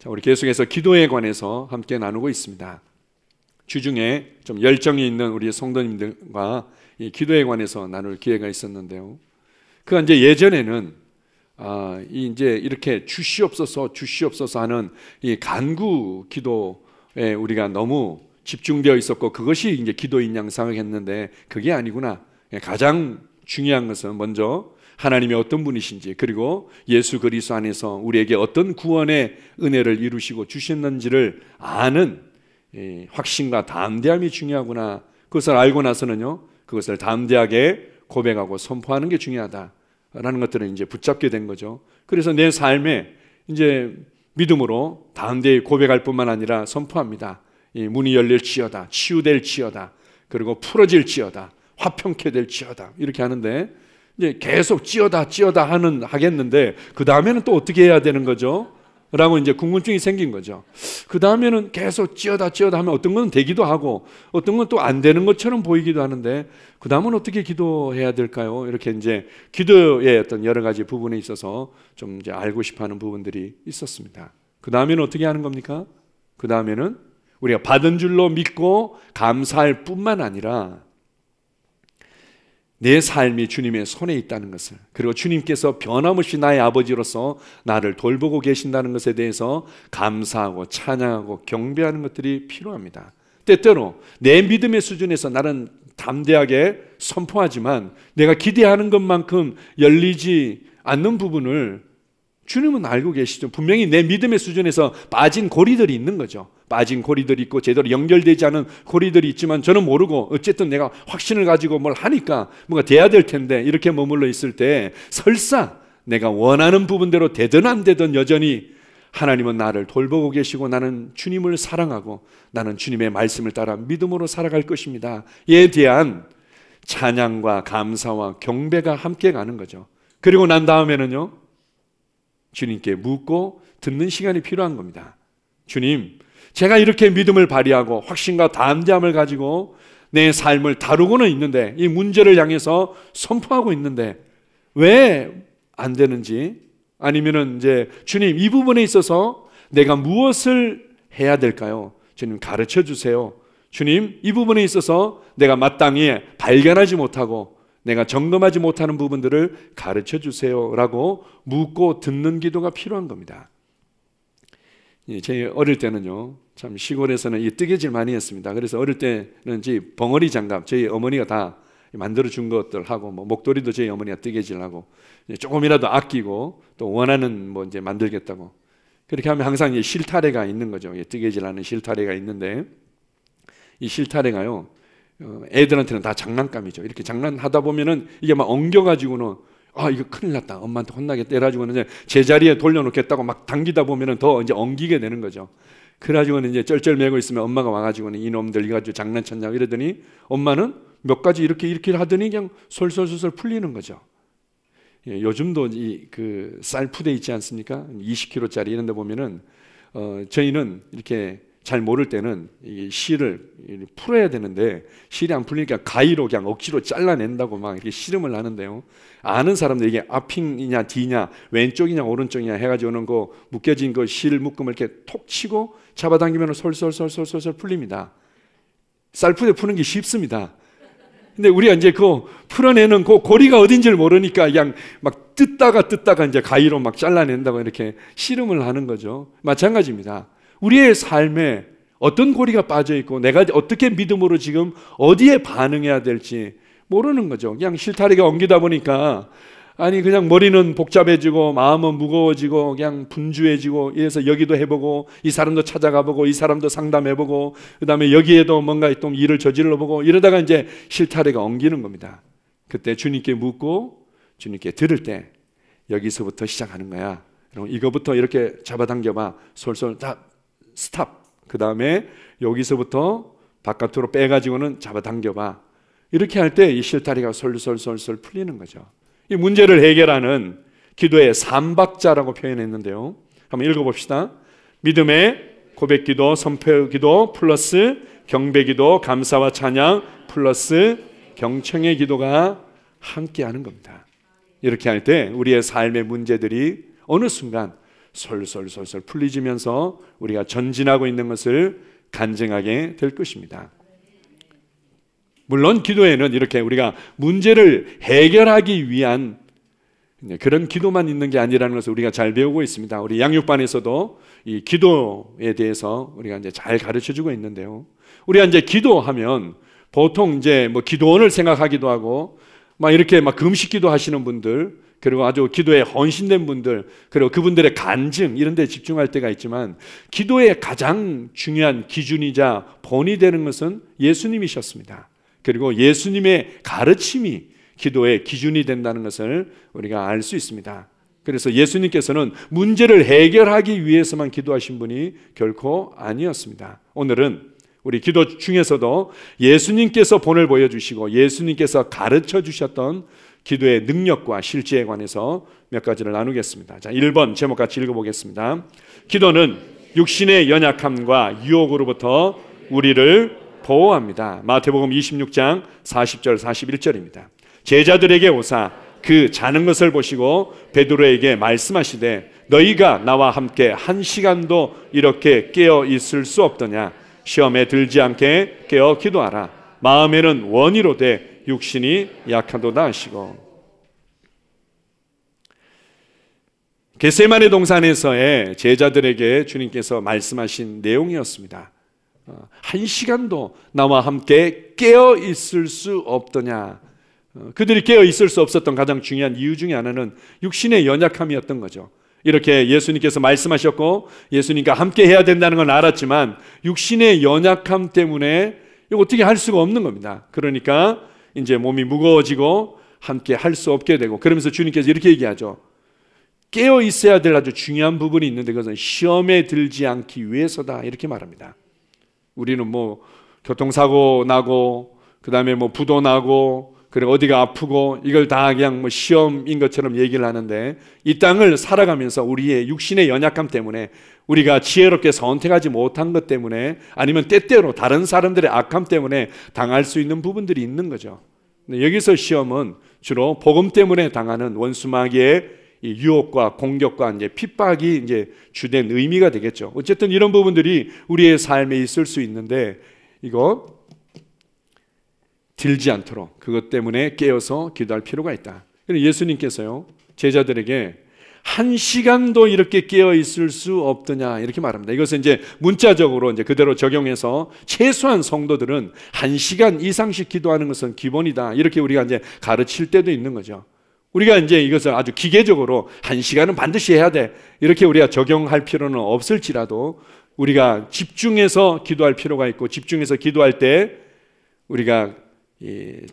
자, 우리 계속해서 기도에 관해서 함께 나누고 있습니다. 주중에 좀 열정이 있는 우리 성도님들과 이 기도에 관해서 나눌 기회가 있었는데요. 그 이제 예전에는 아, 이 이제 이렇게 주시옵소서 주시옵소서 하는 이 간구 기도에 우리가 너무 집중되어 있었고 그것이 이제 기도인 양상을 했는데 그게 아니구나. 예, 가장 중요한 것은 먼저 하나님이 어떤 분이신지 그리고 예수 그리스도 안에서 우리에게 어떤 구원의 은혜를 이루시고 주셨는지를 아는 예, 확신과 담대함이 중요하구나. 그것을 알고 나서는요. 그것을 담대하게 고백하고 선포하는 게 중요하다라는 것들을 이제 붙잡게 된 거죠. 그래서 내 삶에 이제 믿음으로 담대히 고백할 뿐만 아니라 선포합니다. 문이 열릴지어다, 치유될지어다, 그리고 풀어질지어다, 화평케 될지어다 이렇게 하는데 이제 계속 찌어다 찌어다 하는 하겠는데 그 다음에는 또 어떻게 해야 되는 거죠? 라고 이제 궁금증이 생긴 거죠. 그 다음에는 계속 찌어다 찌어다 하면 어떤 건 되기도 하고 어떤 건 또 안 되는 것처럼 보이기도 하는데 그 다음은 어떻게 기도해야 될까요? 이렇게 이제 기도의 어떤 여러 가지 부분에 있어서 좀 이제 알고 싶어 하는 부분들이 있었습니다. 그 다음에는 어떻게 하는 겁니까? 그 다음에는 우리가 받은 줄로 믿고 감사할 뿐만 아니라 내 삶이 주님의 손에 있다는 것을 그리고 주님께서 변함없이 나의 아버지로서 나를 돌보고 계신다는 것에 대해서 감사하고 찬양하고 경배하는 것들이 필요합니다. 때때로 내 믿음의 수준에서 나는 담대하게 선포하지만 내가 기대하는 것만큼 열리지 않는 부분을 주님은 알고 계시죠. 분명히 내 믿음의 수준에서 빠진 고리들이 있는 거죠. 빠진 고리들이 있고 제대로 연결되지 않은 고리들이 있지만 저는 모르고 어쨌든 내가 확신을 가지고 뭘 하니까 뭔가 돼야 될 텐데 이렇게 머물러 있을 때 설사 내가 원하는 부분대로 되든 안 되든 여전히 하나님은 나를 돌보고 계시고 나는 주님을 사랑하고 나는 주님의 말씀을 따라 믿음으로 살아갈 것입니다. 에 대한 찬양과 감사와 경배가 함께 가는 거죠. 그리고 난 다음에는요. 주님께 묻고 듣는 시간이 필요한 겁니다. 주님, 제가 이렇게 믿음을 발휘하고 확신과 담대함을 가지고 내 삶을 다루고는 있는데 이 문제를 향해서 선포하고 있는데 왜 안 되는지 아니면은 이제 주님 이 부분에 있어서 내가 무엇을 해야 될까요? 주님 가르쳐 주세요. 주님 이 부분에 있어서 내가 마땅히 발견하지 못하고 내가 점검하지 못하는 부분들을 가르쳐 주세요라고 묻고 듣는 기도가 필요한 겁니다. 예, 제 어릴 때는요, 참 시골에서는 이 뜨개질 많이 했습니다. 그래서 어릴 때는 이 벙어리 장갑, 저희 어머니가 다 만들어 준 것들 하고 뭐 목도리도 저희 어머니가 뜨개질하고 조금이라도 아끼고 또 원하는 뭐 이제 만들겠다고 그렇게 하면 항상 이 실타래가 있는 거죠. 뜨개질하는 실타래가 있는데 이 실타래가요 어, 애들한테는 다 장난감이죠. 이렇게 장난하다 보면은 이게 막 엉겨가지고는 아 이거 큰일 났다 엄마한테 혼나게때려가지고는 이제 제자리에 돌려놓겠다고 막 당기다 보면은 더 이제 엉기게 되는 거죠. 그래가지고는 이제 쩔쩔매고 있으면 엄마가 와가지고는 이놈들 이거 가지고 장난쳤냐 이러더니 엄마는 몇 가지 이렇게 이렇게 하더니 그냥 솔솔솔솔 풀리는 거죠. 예, 요즘도 이 그 쌀 푸대 있지 않습니까? 20kg짜리 이런 데 보면은 어, 저희는 이렇게 잘 모를 때는 이 실을 풀어야 되는데 실이 안 풀리니까 가위로 그냥 억지로 잘라낸다고 막 이렇게 실음을 하는데요. 아는 사람들 이게 앞이냐 뒤냐 왼쪽이냐 오른쪽이냐 해가지고는 그 묶여진 그실 묶음을 이렇게 톡 치고 잡아당기면 솔솔솔솔솔솔 풀립니다. 쌀푸대 푸는 게 쉽습니다. 근데 우리가 이제 그 풀어내는 그 고리가 어딘지를 모르니까 그냥 막 뜯다가 뜯다가 이제 가위로 막 잘라낸다고 이렇게 씨름을 하는 거죠. 마찬가지입니다. 우리의 삶에 어떤 고리가 빠져 있고 내가 어떻게 믿음으로 지금 어디에 반응해야 될지 모르는 거죠. 그냥 실타래가 엉기다 보니까 아니 그냥 머리는 복잡해지고 마음은 무거워지고 그냥 분주해지고 이래서 여기도 해보고 이 사람도 찾아가보고 이 사람도 상담해보고 그 다음에 여기에도 뭔가 좀 일을 저질러보고 이러다가 이제 실타래가 엉기는 겁니다. 그때 주님께 묻고 주님께 들을 때 여기서부터 시작하는 거야. 그럼 이거부터 이렇게 잡아당겨봐. 솔솔 다 스탑. 그 다음에 여기서부터 바깥으로 빼가지고는 잡아당겨봐. 이렇게 할 때 이 실타리가 솔솔솔솔 풀리는 거죠. 이 문제를 해결하는 기도의 삼박자라고 표현했는데요. 한번 읽어봅시다. 믿음의 고백 기도, 선포 기도, 플러스 경배 기도, 감사와 찬양, 플러스 경청의 기도가 함께 하는 겁니다. 이렇게 할 때 우리의 삶의 문제들이 어느 순간 솔솔솔솔 풀리지면서 우리가 전진하고 있는 것을 간증하게 될 것입니다. 물론 기도에는 이렇게 우리가 문제를 해결하기 위한 그런 기도만 있는 게 아니라는 것을 우리가 잘 배우고 있습니다. 우리 양육반에서도 이 기도에 대해서 우리가 이제 잘 가르쳐 주고 있는데요. 우리가 이제 기도하면 보통 이제 뭐 기도원을 생각하기도 하고 막 이렇게 막 금식 기도 하시는 분들 그리고 아주 기도에 헌신된 분들, 그리고 그분들의 간증 이런 데 집중할 때가 있지만 기도의 가장 중요한 기준이자 본이 되는 것은 예수님이셨습니다. 그리고 예수님의 가르침이 기도의 기준이 된다는 것을 우리가 알 수 있습니다. 그래서 예수님께서는 문제를 해결하기 위해서만 기도하신 분이 결코 아니었습니다. 오늘은 우리 기도 중에서도 예수님께서 본을 보여주시고 예수님께서 가르쳐 주셨던 기도의 능력과 실제에 관해서 몇 가지를 나누겠습니다. 자, 1번 제목 같이 읽어보겠습니다. 기도는 육신의 연약함과 유혹으로부터 우리를 보호합니다. 마태복음 26장 40절 41절입니다. 제자들에게 오사 그 자는 것을 보시고 베드로에게 말씀하시되 너희가 나와 함께 한 시간도 이렇게 깨어 있을 수 없더냐 시험에 들지 않게 깨어 기도하라 마음에는 원이로 돼 육신이 약하도다 하시고 겟세만의 동산에서의 제자들에게 주님께서 말씀하신 내용이었습니다. 어, 한 시간도 나와 함께 깨어 있을 수 없더냐. 어, 그들이 깨어 있을 수 없었던 가장 중요한 이유 중에 하나는 육신의 연약함이었던 거죠. 이렇게 예수님께서 말씀하셨고 예수님과 함께 해야 된다는 건 알았지만 육신의 연약함 때문에 이거 어떻게 할 수가 없는 겁니다. 그러니까 이제 몸이 무거워지고 함께 할 수 없게 되고 그러면서 주님께서 이렇게 얘기하죠. 깨어 있어야 될 아주 중요한 부분이 있는데 그것은 시험에 들지 않기 위해서다 이렇게 말합니다. 우리는 뭐 교통사고 나고 그다음에 뭐 부도 나고 그리고 어디가 아프고 이걸 다 그냥 뭐 시험인 것처럼 얘기를 하는데 이 땅을 살아가면서 우리의 육신의 연약함 때문에 우리가 지혜롭게 선택하지 못한 것 때문에 아니면 때때로 다른 사람들의 악함 때문에 당할 수 있는 부분들이 있는 거죠. 여기서 시험은 주로 복음 때문에 당하는 원수마귀의 유혹과 공격과 이제 핍박이 이제 주된 의미가 되겠죠. 어쨌든 이런 부분들이 우리의 삶에 있을 수 있는데 이거 들지 않도록 그것 때문에 깨어서 기도할 필요가 있다. 그러니까 예수님께서요, 제자들에게 한 시간도 이렇게 깨어 있을 수 없더냐 이렇게 말합니다. 이것은 이제 문자적으로 이제 그대로 적용해서 최소한 성도들은 한 시간 이상씩 기도하는 것은 기본이다. 이렇게 우리가 이제 가르칠 때도 있는 거죠. 우리가 이제 이것을 아주 기계적으로 한 시간은 반드시 해야 돼. 이렇게 우리가 적용할 필요는 없을지라도 우리가 집중해서 기도할 필요가 있고 집중해서 기도할 때 우리가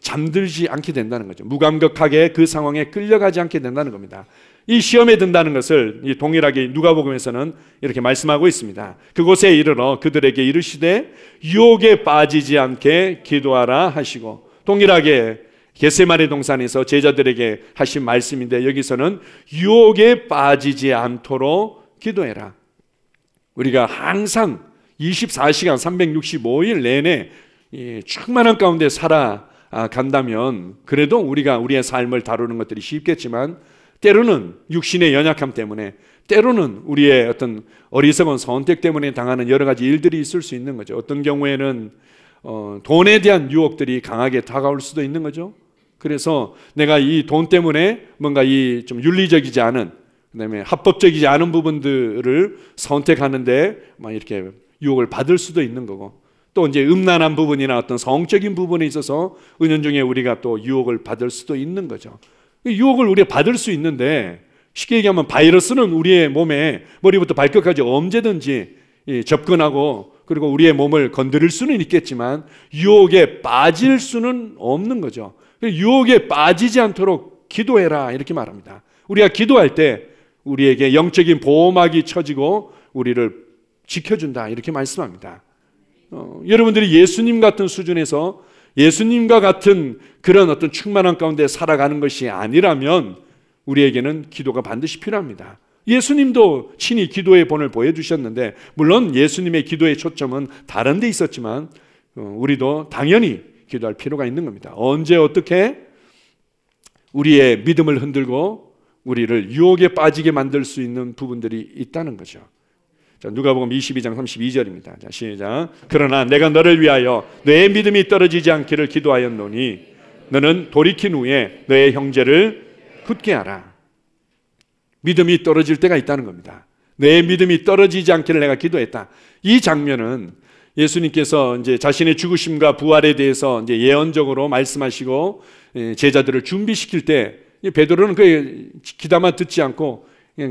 잠들지 않게 된다는 거죠. 무감각하게 그 상황에 끌려가지 않게 된다는 겁니다. 이 시험에 든다는 것을 동일하게 누가복음에서는 이렇게 말씀하고 있습니다. 그곳에 이르러 그들에게 이르시되 유혹에 빠지지 않게 기도하라 하시고 동일하게 게세마리 동산에서 제자들에게 하신 말씀인데 여기서는 유혹에 빠지지 않도록 기도해라. 우리가 항상 24시간 365일 내내 충만한 가운데 살아간다면 아, 그래도 우리가 우리의 삶을 다루는 것들이 쉽겠지만 때로는 육신의 연약함 때문에 때로는 우리의 어떤 어리석은 선택 때문에 당하는 여러 가지 일들이 있을 수 있는 거죠. 어떤 경우에는 어, 돈에 대한 유혹들이 강하게 다가올 수도 있는 거죠. 그래서 내가 이 돈 때문에 뭔가 이 좀 윤리적이지 않은 그다음에 합법적이지 않은 부분들을 선택하는데 막 이렇게 유혹을 받을 수도 있는 거고 또 이제 음란한 부분이나 어떤 성적인 부분에 있어서 은연중에 우리가 또 유혹을 받을 수도 있는 거죠. 유혹을 우리가 받을 수 있는데 쉽게 얘기하면 바이러스는 우리의 몸에 머리부터 발끝까지 언제든지 접근하고 그리고 우리의 몸을 건드릴 수는 있겠지만 유혹에 빠질 수는 없는 거죠. 유혹에 빠지지 않도록 기도해라 이렇게 말합니다. 우리가 기도할 때 우리에게 영적인 보호막이 쳐지고 우리를 지켜준다 이렇게 말씀합니다. 어, 여러분들이 예수님 같은 수준에서 예수님과 같은 그런 어떤 충만한 가운데 살아가는 것이 아니라면 우리에게는 기도가 반드시 필요합니다. 예수님도 친히 기도의 본을 보여주셨는데 물론 예수님의 기도의 초점은 다른 데 있었지만 어, 우리도 당연히 기도할 필요가 있는 겁니다. 언제 어떻게 우리의 믿음을 흔들고 우리를 유혹에 빠지게 만들 수 있는 부분들이 있다는 거죠. 자, 누가복음 22장 32절입니다. 자, 시작. 그러나 내가 너를 위하여 너의 믿음이 떨어지지 않기를 기도하였노니 너는 돌이킨 후에 너의 형제를 굳게 하라. 믿음이 떨어질 때가 있다는 겁니다. 내 믿음이 떨어지지 않기를 내가 기도했다. 이 장면은 예수님께서 이제 자신의 죽으심과 부활에 대해서 이제 예언적으로 말씀하시고 예, 제자들을 준비시킬 때 베드로는 그 귀담아 듣지 않고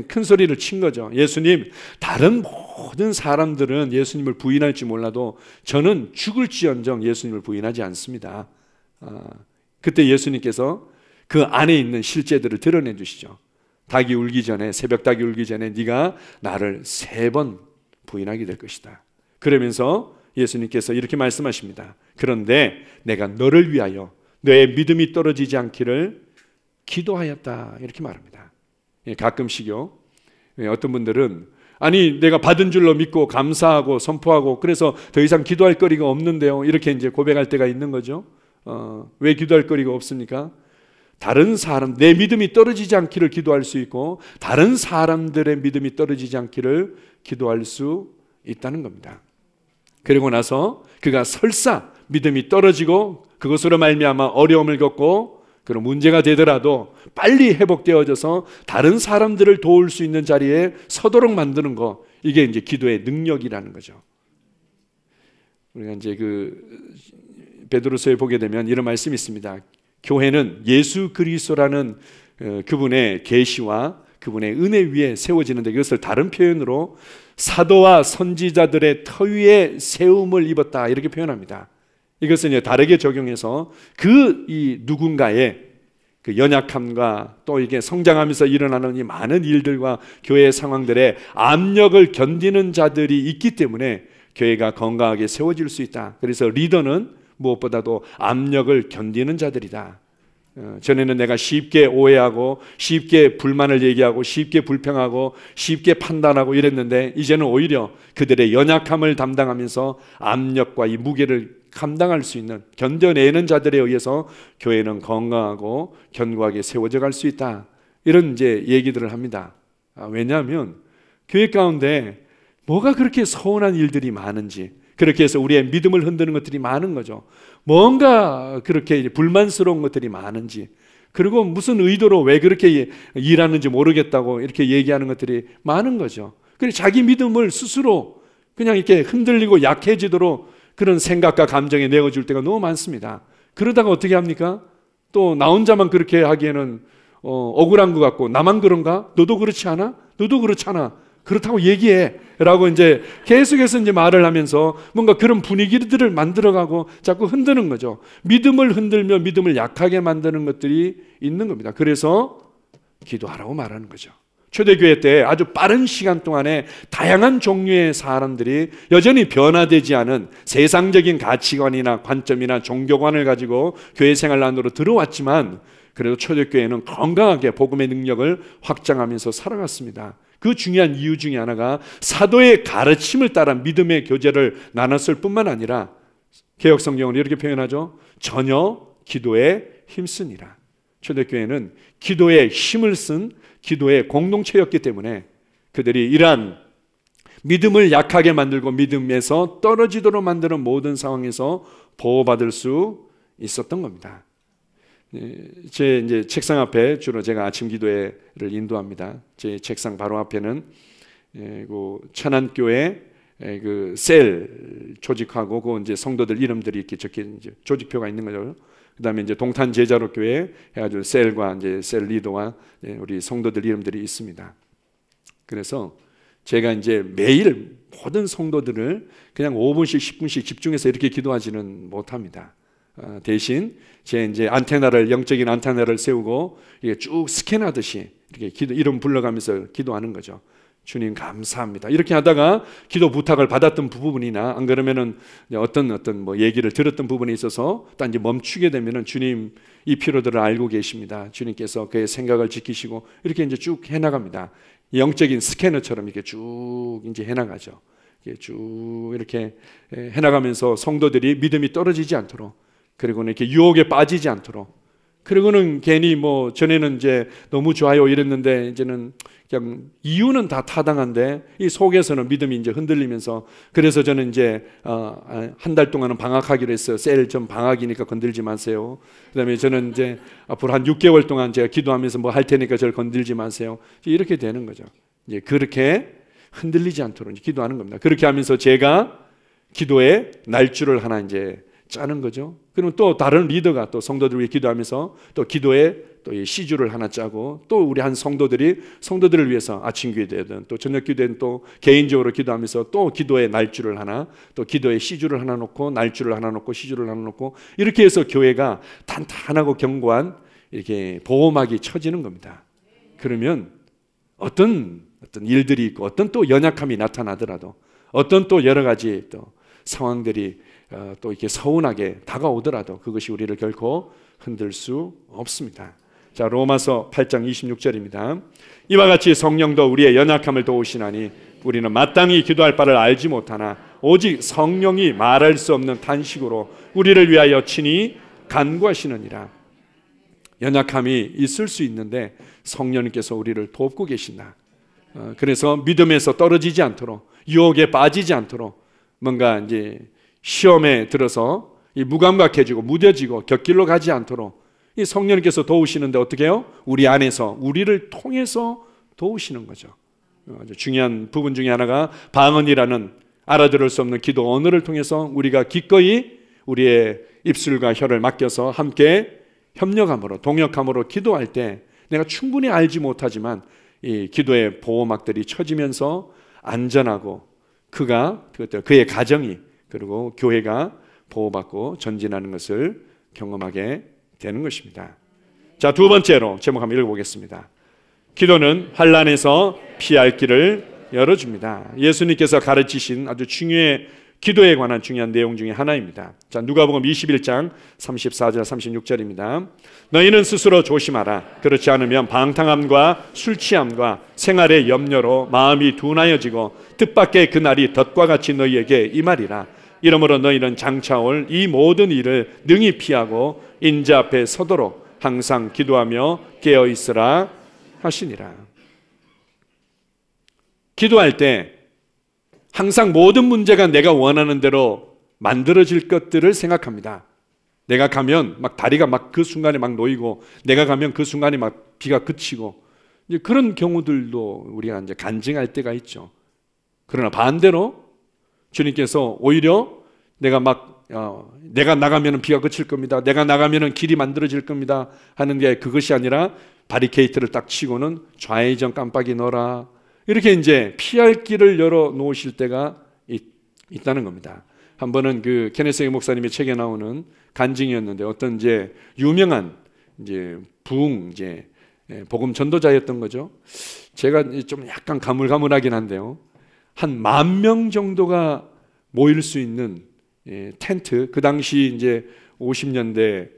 큰 소리를 친 거죠. 예수님, 다른 모든 사람들은 예수님을 부인할지 몰라도 저는 죽을지언정 예수님을 부인하지 않습니다. 아, 그때 예수님께서 그 안에 있는 실제들을 드러내 주시죠. 닭이 울기 전에 새벽 닭이 울기 전에 네가 나를 세 번 부인하게 될 것이다. 그러면서 예수님께서 이렇게 말씀하십니다. 그런데 내가 너를 위하여 너의 믿음이 떨어지지 않기를 기도하였다. 이렇게 말합니다. 예, 가끔씩요. 예, 어떤 분들은 아니 내가 받은 줄로 믿고 감사하고 선포하고 그래서 더 이상 기도할 거리가 없는데요. 이렇게 이제 고백할 때가 있는 거죠. 어, 왜 기도할 거리가 없습니까? 다른 사람 내 믿음이 떨어지지 않기를 기도할 수 있고 다른 사람들의 믿음이 떨어지지 않기를 기도할 수 있다는 겁니다. 그리고 나서 그가 설사 믿음이 떨어지고 그것으로 말미암아 어려움을 겪고 그런 문제가 되더라도 빨리 회복되어져서 다른 사람들을 도울 수 있는 자리에 서도록 만드는 거 이게 이제 기도의 능력이라는 거죠. 우리가 이제 그 베드로서에 보게 되면 이런 말씀이 있습니다. 교회는 예수 그리스도라는 어, 그분의 계시와 그분의 은혜 위에 세워지는데 이것을 다른 표현으로 사도와 선지자들의 터 위에 세움을 입었다 이렇게 표현합니다. 이것은 다르게 적용해서 그 이 누군가의 그 연약함과 또 이게 성장하면서 일어나는 이 많은 일들과 교회의 상황들에 압력을 견디는 자들이 있기 때문에 교회가 건강하게 세워질 수 있다. 그래서 리더는 무엇보다도 압력을 견디는 자들이다. 어, 전에는 내가 쉽게 오해하고 쉽게 불만을 얘기하고 쉽게 불평하고 쉽게 판단하고 이랬는데 이제는 오히려 그들의 연약함을 담당하면서 압력과 이 무게를 감당할 수 있는 견뎌내는 자들에 의해서 교회는 건강하고 견고하게 세워져 갈 수 있다. 이런 이제 얘기들을 합니다. 아, 왜냐하면 교회 가운데 뭐가 그렇게 서운한 일들이 많은지 그렇게 해서 우리의 믿음을 흔드는 것들이 많은 거죠. 뭔가 그렇게 불만스러운 것들이 많은지, 그리고 무슨 의도로 왜 그렇게 일하는지 모르겠다고 이렇게 얘기하는 것들이 많은 거죠. 그리고 자기 믿음을 스스로 그냥 이렇게 흔들리고 약해지도록 그런 생각과 감정에 내어줄 때가 너무 많습니다. 그러다가 어떻게 합니까? 또 나 혼자만 그렇게 하기에는 어, 억울한 것 같고 나만 그런가? 너도 그렇지 않아? 너도 그렇잖아. 그렇다고 얘기해. 라고 이제 계속해서 이제 말을 하면서 뭔가 그런 분위기들을 만들어가고 자꾸 흔드는 거죠. 믿음을 흔들며 믿음을 약하게 만드는 것들이 있는 겁니다. 그래서 기도하라고 말하는 거죠. 초대교회 때 아주 빠른 시간 동안에 다양한 종류의 사람들이 여전히 변화되지 않은 세상적인 가치관이나 관점이나 종교관을 가지고 교회 생활 안으로 들어왔지만 그래도 초대교회는 건강하게 복음의 능력을 확장하면서 살아갔습니다. 그 중요한 이유 중에 하나가 사도의 가르침을 따라 믿음의 교제를 나눴을 뿐만 아니라 개혁 성경은 이렇게 표현하죠. 전혀 기도에 힘쓰니라. 초대교회는 기도에 힘을 쓴 기도의 공동체였기 때문에 그들이 이러한 믿음을 약하게 만들고 믿음에서 떨어지도록 만드는 모든 상황에서 보호받을 수 있었던 겁니다. 네, 제 이제 책상 앞에 주로 제가 아침 기도회를 인도합니다. 제 책상 바로 앞에는 예, 그 천안교회 예, 그셀 조직하고 그 이제 성도들 이름들이 이렇게 적혀 이제 조직표가 있는 거죠. 그다음에 이제 동탄 제자로 교회 해가지고 셀과 이제 셀 리더와 예, 우리 성도들 이름들이 있습니다. 그래서 제가 이제 매일 모든 성도들을 그냥 5분씩 10분씩 집중해서 이렇게 기도하지는 못합니다. 어, 대신 제 이제 안테나를 영적인 안테나를 세우고 이게 쭉 스캔하듯이 이렇게 기도 이름 불러가면서 기도하는 거죠. 주님 감사합니다. 이렇게 하다가 기도 부탁을 받았던 부분이나 안 그러면은 어떤 어떤 뭐 얘기를 들었던 부분에 있어서 딱 이제 멈추게 되면은 주님 이피로들을 알고 계십니다. 주님께서 그의 생각을 지키시고 이렇게 이제 쭉 해나갑니다. 영적인 스캐너처럼 이렇게 쭉 이제 해나가죠. 이렇게 쭉 이렇게 해나가면서 성도들이 믿음이 떨어지지 않도록 그리고는 이렇게 유혹에 빠지지 않도록. 그리고는 괜히 뭐 전에는 이제 너무 좋아요 이랬는데 이제는 그냥 이유는 다 타당한데 이 속에서는 믿음이 이제 흔들리면서 그래서 저는 이제 어, 한달 동안은 방학하기로 했어요. 셀 좀 방학이니까 건들지 마세요. 그다음에 저는 이제 앞으로 한 6개월 동안 제가 기도하면서 뭐 할 테니까 저를 건들지 마세요. 이렇게 되는 거죠. 이제 그렇게 흔들리지 않도록 이제 기도하는 겁니다. 그렇게 하면서 제가 기도의 날줄을 하나 이제 짜는 거죠. 그러또 다른 리더가 또 성도들 위해 기도하면서 또 기도에 또 시주를 하나 짜고 또 우리 한 성도들이 성도들을 위해서 아침 기도든 또 저녁 기도든 또 개인적으로 기도하면서 또 기도의 날주를 하나 또 기도의 시주를 하나 놓고 날주를 하나 놓고 시주를 하나 놓고 이렇게 해서 교회가 단단하고 견고한 이렇게 보호막이 쳐지는 겁니다. 그러면 어떤 어떤 일들이 있고 어떤 또 연약함이 나타나더라도 어떤 또 여러 가지 또 상황들이 어, 또 이렇게 서운하게 다가오더라도 그것이 우리를 결코 흔들 수 없습니다. 자, 로마서 8장 26절입니다. 이와 같이 성령도 우리의 연약함을 도우시나니 우리는 마땅히 기도할 바를 알지 못하나 오직 성령이 말할 수 없는 탄식으로 우리를 위하여 친히 간구하시느니라. 연약함이 있을 수 있는데 성령님께서 우리를 돕고 계신다. 어, 그래서 믿음에서 떨어지지 않도록 유혹에 빠지지 않도록 뭔가 이제 시험에 들어서 이 무감각해지고 무뎌지고 곁길로 가지 않도록 이 성령님께서 도우시는데 어떻게 해요? 우리 안에서 우리를 통해서 도우시는 거죠. 어, 아주 중요한 부분 중에 하나가 방언이라는 알아들을 수 없는 기도 언어를 통해서 우리가 기꺼이 우리의 입술과 혀를 맡겨서 함께 협력함으로 동역함으로 기도할 때 내가 충분히 알지 못하지만 이 기도의 보호막들이 쳐지면서 안전하고 그가 그때 그의 가정이 그리고 교회가 보호받고 전진하는 것을 경험하게 되는 것입니다. 자, 두 번째로 제목 한번 읽어보겠습니다. 기도는 환란에서 피할 길을 열어줍니다. 예수님께서 가르치신 아주 중요해 기도에 관한 중요한 내용 중의 하나입니다. 자, 누가복음 21장 34절 36절입니다. 너희는 스스로 조심하라. 그렇지 않으면 방탕함과 술 취함과 생활의 염려로 마음이 둔하여지고 뜻밖의 그날이 덫과 같이 너희에게 이말이라 이러므로 너희는 장차올 이 모든 일을 능히 피하고 인자 앞에 서도록 항상 기도하며 깨어 있으라 하시니라. 기도할 때 항상 모든 문제가 내가 원하는 대로 만들어질 것들을 생각합니다. 내가 가면 막 다리가 막 그 순간에 막 놓이고 내가 가면 그 순간에 막 비가 그치고 이제 그런 경우들도 우리가 이제 간증할 때가 있죠. 그러나 반대로 주님께서 오히려 내가 막 어, 내가 나가면 비가 그칠 겁니다. 내가 나가면 길이 만들어질 겁니다. 하는 게 그것이 아니라 바리케이트를 딱 치고는 좌회전 깜빡이 넣어라. 이렇게 이제 피할 길을 열어 놓으실 때가 있, 있다는 겁니다. 한 번은 그 케네스 목사님의 책에 나오는 간증이었는데 어떤 이제 유명한 이제 부흥 이제 예, 복음 전도자였던 거죠. 제가 좀 약간 가물가물하긴 한데요. 한만명 정도가 모일 수 있는 예, 텐트 그 당시 이제 50년대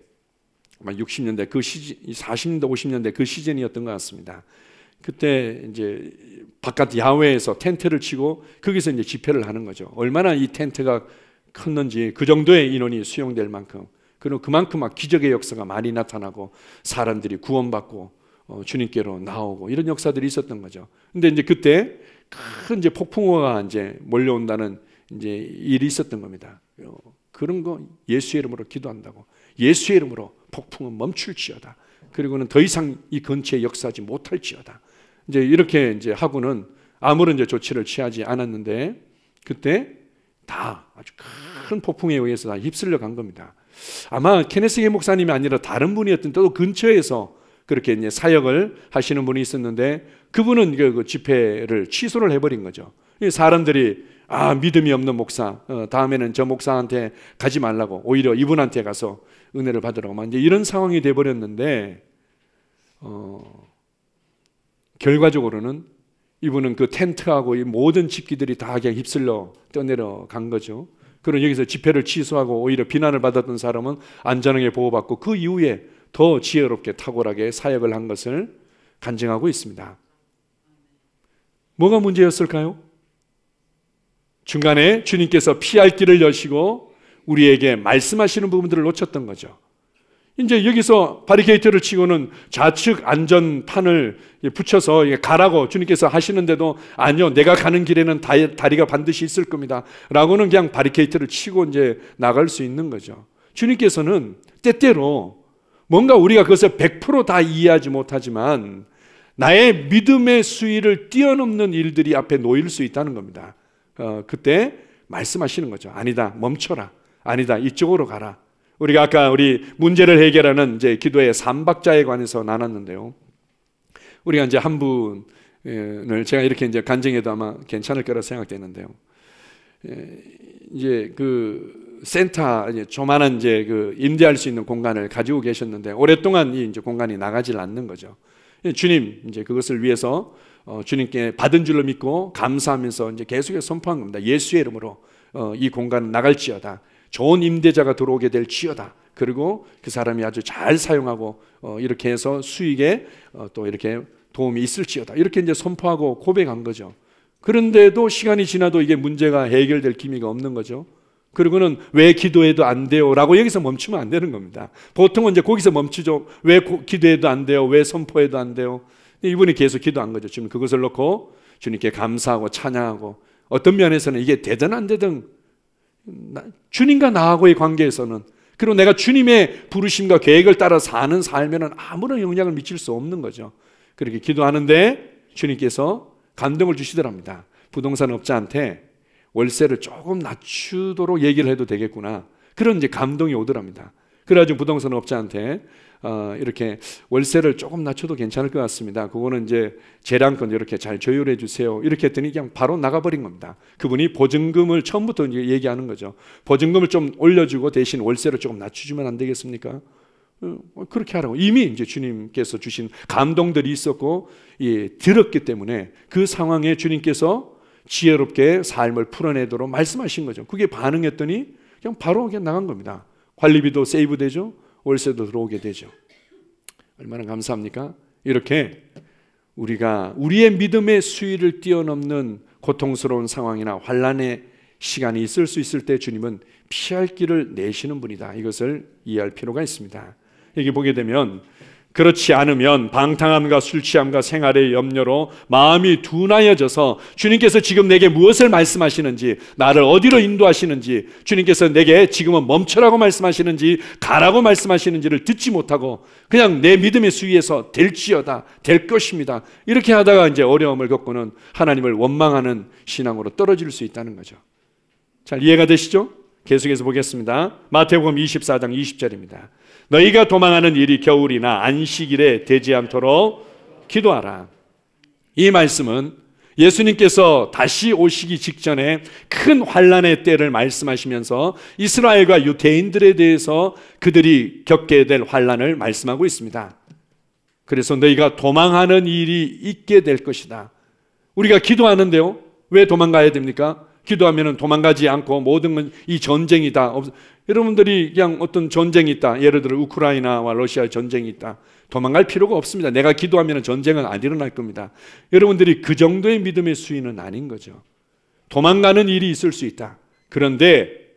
60년대 그 시즌 40년대 50년대 그 시즌이었던 것 같습니다. 그때 이제 바깥 야외에서 텐트를 치고 거기서 이제 집회를 하는 거죠. 얼마나 이 텐트가 컸는지 그 정도의 인원이 수용될 만큼 그리고 그만큼 막 기적의 역사가 많이 나타나고 사람들이 구원받고 어, 주님께로 나오고 이런 역사들이 있었던 거죠. 근데 이제 그때 큰 이제 폭풍우가 이제 몰려온다는 이제 일이 있었던 겁니다. 어, 그런 거 예수의 이름으로 기도한다고. 예수의 이름으로 폭풍은 멈출지어다. 그리고는 더 이상 이 근처에 역사하지 못할지어다. 이제 이렇게 이제 하고는 아무런 이제 조치를 취하지 않았는데 그때 다 아주 큰 폭풍에 의해서 다 휩쓸려 간 겁니다. 아마 케네스 게 목사님이 아니라 다른 분이었던 또 그 근처에서 그렇게 이제 사역을 하시는 분이 있었는데 그분은 그, 그 집회를 취소를 해버린 거죠. 사람들이 아 믿음이 없는 목사 어, 다음에는 저 목사한테 가지 말라고 오히려 이분한테 가서 은혜를 받으라고 막 이제 이런 상황이 돼 버렸는데 어, 결과적으로는 이분은 그 텐트하고 이 모든 집기들이 다 그냥 휩쓸러 떠내려 간 거죠. 그런 여기서 집회를 취소하고 오히려 비난을 받았던 사람은 안전하게 보호받고 그 이후에 더 지혜롭게 탁월하게 사역을 한 것을 간증하고 있습니다. 뭐가 문제였을까요? 중간에 주님께서 피할 길을 여시고 우리에게 말씀하시는 부분들을 놓쳤던 거죠. 이제 여기서 바리케이트를 치고는 좌측 안전판을 붙여서 가라고 주님께서 하시는데도 아니요, 내가 가는 길에는 다리가 반드시 있을 겁니다. 라고는 그냥 바리케이트를 치고 이제 나갈 수 있는 거죠. 주님께서는 때때로 뭔가 우리가 그것을 100%다 이해하지 못하지만 나의 믿음의 수위를 뛰어넘는 일들이 앞에 놓일 수 있다는 겁니다. 어, 그때 말씀하시는 거죠. 아니다, 멈춰라. 아니다, 이쪽으로 가라. 우리가 아까 우리 문제를 해결하는 이제 기도의 삼박자에 관해서 나눴는데요. 우리가 이제 한 분을 제가 이렇게 이제 간증해도 아마 괜찮을 거라 생각되는데요. 이제 그 센터 조만한 이제 그 임대할 수 있는 공간을 가지고 계셨는데 오랫동안 이 이제 공간이 나가질 않는 거죠. 예, 주님 이제 그것을 위해서 어, 주님께 받은 줄로 믿고 감사하면서 이제 계속해서 선포한 겁니다. 예수의 이름으로 어, 이 공간 나갈지어다. 좋은 임대자가 들어오게 될지어다. 그리고 그 사람이 아주 잘 사용하고 어, 이렇게 해서 수익에 어, 또 이렇게 도움이 있을지어다. 이렇게 이제 선포하고 고백한 거죠. 그런데도 시간이 지나도 이게 문제가 해결될 기미가 없는 거죠. 그리고는 왜 기도해도 안 돼요? 라고 여기서 멈추면 안 되는 겁니다. 보통은 이제 거기서 멈추죠. 왜 기도해도 안 돼요? 왜 선포해도 안 돼요? 이분이 계속 기도한 거죠. 주님 그것을 놓고 주님께 감사하고 찬양하고 어떤 면에서는 이게 되든 안 되든 주님과 나하고의 관계에서는 그리고 내가 주님의 부르심과 계획을 따라 사는 삶에는 아무런 영향을 미칠 수 없는 거죠. 그렇게 기도하는데 주님께서 감동을 주시더랍니다. 부동산 업자한테 월세를 조금 낮추도록 얘기를 해도 되겠구나. 그런 이제 감동이 오더랍니다. 그래가지고 부동산 업자한테 어, 이렇게 월세를 조금 낮춰도 괜찮을 것 같습니다. 그거는 이제 재량권 이렇게 잘 조율해 주세요. 이렇게 했더니 그냥 바로 나가버린 겁니다. 그분이 보증금을 처음부터 이제 얘기하는 거죠. 보증금을 좀 올려주고 대신 월세를 조금 낮추주면 안 되겠습니까? 어, 그렇게 하라고 이미 이제 주님께서 주신 감동들이 있었고 예, 들었기 때문에 그 상황에 주님께서 지혜롭게 삶을 풀어내도록 말씀하신 거죠. 그게 반응했더니 그냥 바로 그냥 나간 겁니다. 관리비도 세이브 되죠. 월세도 들어오게 되죠. 얼마나 감사합니까? 이렇게 우리가 우리의 믿음의 수위를 뛰어넘는 고통스러운 상황이나 환란의 시간이 있을 수 있을 때 주님은 피할 길을 내시는 분이다. 이것을 이해할 필요가 있습니다. 여기 보게 되면 그렇지 않으면 방탕함과 술 취함과 생활의 염려로 마음이 둔하여져서 주님께서 지금 내게 무엇을 말씀하시는지 나를 어디로 인도하시는지 주님께서 내게 지금은 멈춰라고 말씀하시는지 가라고 말씀하시는지를 듣지 못하고 그냥 내 믿음의 수위에서 될지어다 될 것입니다. 이렇게 하다가 이제 어려움을 겪고는 하나님을 원망하는 신앙으로 떨어질 수 있다는 거죠. 잘 이해가 되시죠? 계속해서 보겠습니다. 마태복음 24장 20절입니다. 너희가 도망하는 일이 겨울이나 안식일에 되지 않도록 기도하라. 이 말씀은 예수님께서 다시 오시기 직전에 큰 환란의 때를 말씀하시면서 이스라엘과 유대인들에 대해서 그들이 겪게 될 환란을 말씀하고 있습니다. 그래서 너희가 도망하는 일이 있게 될 것이다. 우리가 기도하는데요. 왜 도망가야 됩니까? 기도하면 도망가지 않고 모든 건 이 전쟁이다. 여러분들이 그냥 어떤 전쟁이 있다. 예를 들어 우크라이나와 러시아 전쟁이 있다. 도망갈 필요가 없습니다. 내가 기도하면 전쟁은 안 일어날 겁니다. 여러분들이 그 정도의 믿음의 수위는 아닌 거죠. 도망가는 일이 있을 수 있다. 그런데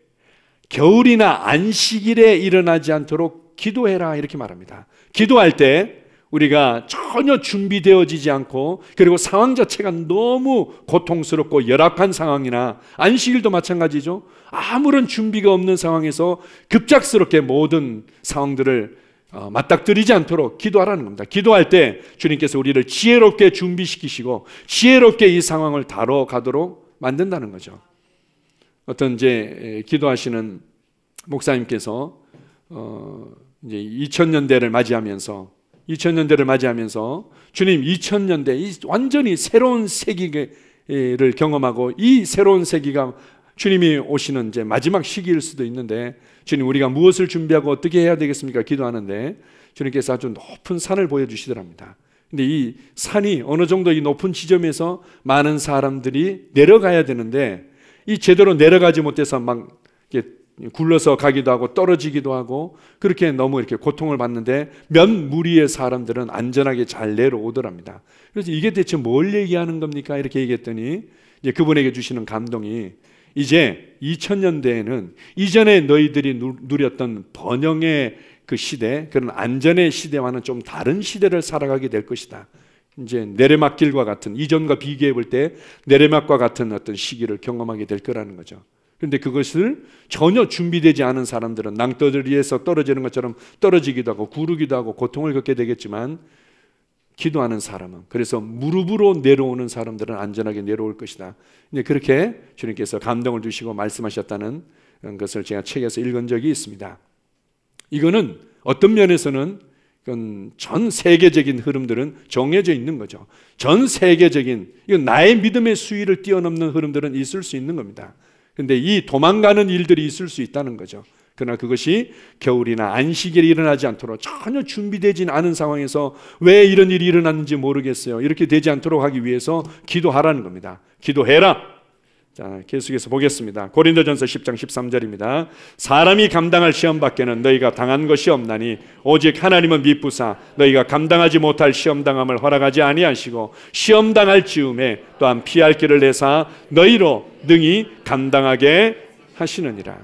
겨울이나 안식일에 일어나지 않도록 기도해라. 이렇게 말합니다. 기도할 때 우리가 전혀 준비되어지지 않고 그리고 상황 자체가 너무 고통스럽고 열악한 상황이나 안식일도 마찬가지죠. 아무런 준비가 없는 상황에서 급작스럽게 모든 상황들을 어, 맞닥뜨리지 않도록 기도하라는 겁니다. 기도할 때 주님께서 우리를 지혜롭게 준비시키시고 지혜롭게 이 상황을 다뤄 가도록 만든다는 거죠. 어떤 이제 기도하시는 목사님께서 어 이제 2000년대를 맞이하면서 2000년대를 맞이하면서 주님 2000년대 완전히 새로운 세기를 경험하고 이 새로운 세기가 주님이 오시는 이제 마지막 시기일 수도 있는데 주님 우리가 무엇을 준비하고 어떻게 해야 되겠습니까? 기도하는데 주님께서 아주 높은 산을 보여주시더랍니다. 근데 이 산이 어느 정도 이 높은 지점에서 많은 사람들이 내려가야 되는데 이 제대로 내려가지 못해서 막 이렇게 굴러서 가기도 하고 떨어지기도 하고 그렇게 너무 이렇게 고통을 받는데 몇 무리의 사람들은 안전하게 잘 내려오더랍니다. 그래서 이게 대체 뭘 얘기하는 겁니까? 이렇게 얘기했더니 이제 그분에게 주시는 감동이 이제 2000년대에는 이전에 너희들이 누렸던 번영의 그 시대, 그런 안전의 시대와는 좀 다른 시대를 살아가게 될 것이다. 이제 내레막길과 같은 이전과 비교해 볼 때내레막과 같은 어떤 시기를 경험하게 될 거라는 거죠. 그런데 그것을 전혀 준비되지 않은 사람들은 낭떠러리에서 떨어지는 것처럼 떨어지기도 하고 구르기도 하고 고통을 겪게 되겠지만 기도하는 사람은 그래서 무릎으로 내려오는 사람들은 안전하게 내려올 것이다. 이제 그렇게 주님께서 감동을 주시고 말씀하셨다는 것을 제가 책에서 읽은 적이 있습니다. 이거는 어떤 면에서는 이건 전 세계적인 흐름들은 정해져 있는 거죠. 전 세계적인 이건 나의 믿음의 수위를 뛰어넘는 흐름들은 있을 수 있는 겁니다. 근데 이 도망가는 일들이 있을 수 있다는 거죠. 그러나 그것이 겨울이나 안식일에 일어나지 않도록 전혀 준비되진 않은 상황에서 왜 이런 일이 일어났는지 모르겠어요. 이렇게 되지 않도록 하기 위해서 기도하라는 겁니다. 기도해라. 자, 계속해서 보겠습니다. 고린도전서 10장 13절입니다. 사람이 감당할 시험 밖에는 너희가 당한 것이 없나니 오직 하나님은 미쁘사 너희가 감당하지 못할 시험 당함을 허락하지 아니하시고 시험 당할 즈음에 또한 피할 길을 내사 너희로 능히 감당하게 하시느니라.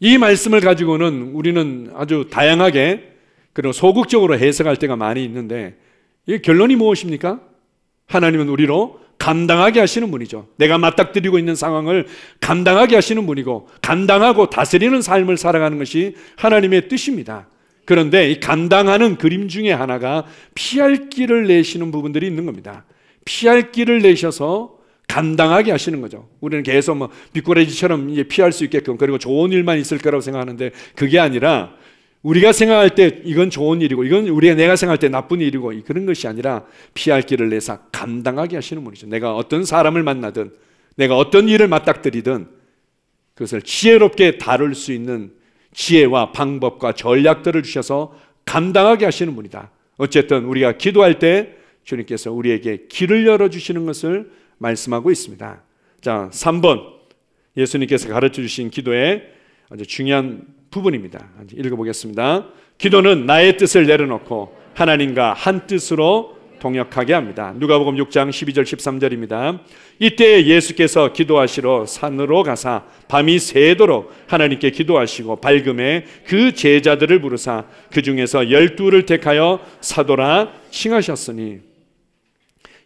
이 말씀을 가지고는 우리는 아주 다양하게 그리고 소극적으로 해석할 때가 많이 있는데 이 결론이 무엇입니까? 하나님은 우리로 감당하게 하시는 분이죠. 내가 맞닥뜨리고 있는 상황을 감당하게 하시는 분이고 감당하고 다스리는 삶을 살아가는 것이 하나님의 뜻입니다. 그런데 이 감당하는 그림 중에 하나가 피할 길을 내시는 부분들이 있는 겁니다. 피할 길을 내셔서 감당하게 하시는 거죠. 우리는 계속 뭐 미꾸라지처럼 피할 수 있게끔 그리고 좋은 일만 있을 거라고 생각하는데 그게 아니라 우리가 생각할 때 이건 좋은 일이고 이건 우리가 내가 생각할 때 나쁜 일이고 그런 것이 아니라 피할 길을 내사 감당하게 하시는 분이죠. 내가 어떤 사람을 만나든 내가 어떤 일을 맞닥뜨리든 그것을 지혜롭게 다룰 수 있는 지혜와 방법과 전략들을 주셔서 감당하게 하시는 분이다. 어쨌든 우리가 기도할 때 주님께서 우리에게 길을 열어 주시는 것을 말씀하고 있습니다. 자, 3번 예수님께서 가르쳐 주신 기도의 아주 중요한 부분입니다. 읽어보겠습니다. 기도는 나의 뜻을 내려놓고 하나님과 한 뜻으로 동역하게 합니다. 누가복음 6장 12절 13절입니다. 이때 예수께서 기도하시러 산으로 가사 밤이 새도록 하나님께 기도하시고 밝음에 그 제자들을 부르사 그 중에서 열두를 택하여 사도라 칭하셨으니